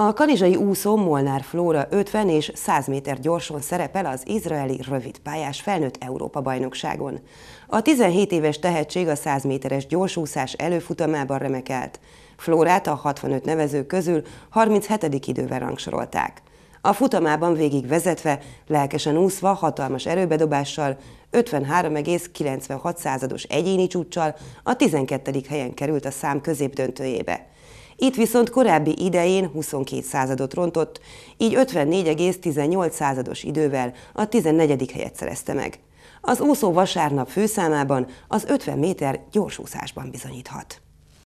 A kanizsai úszó Molnár Flóra 50 és 100 méter gyorsan szerepel az izraeli rövidpályás felnőtt Európa-bajnokságon. A 17 éves tehetség a 100 méteres gyorsúszás előfutamában remekelt. Flórát a 65 nevező közül 37. idővel rangsorolták. A futamában végig vezetve, lelkesen úszva, hatalmas erőbedobással, 53,96 százados egyéni csúccsal a 12. helyen került a szám középdöntőjébe. Itt viszont korábbi idején 22 századot rontott, így 54,18 százados idővel a 14. helyet szerezte meg. Az úszó vasárnap főszámában az 50 méter gyorsúszásban bizonyíthat.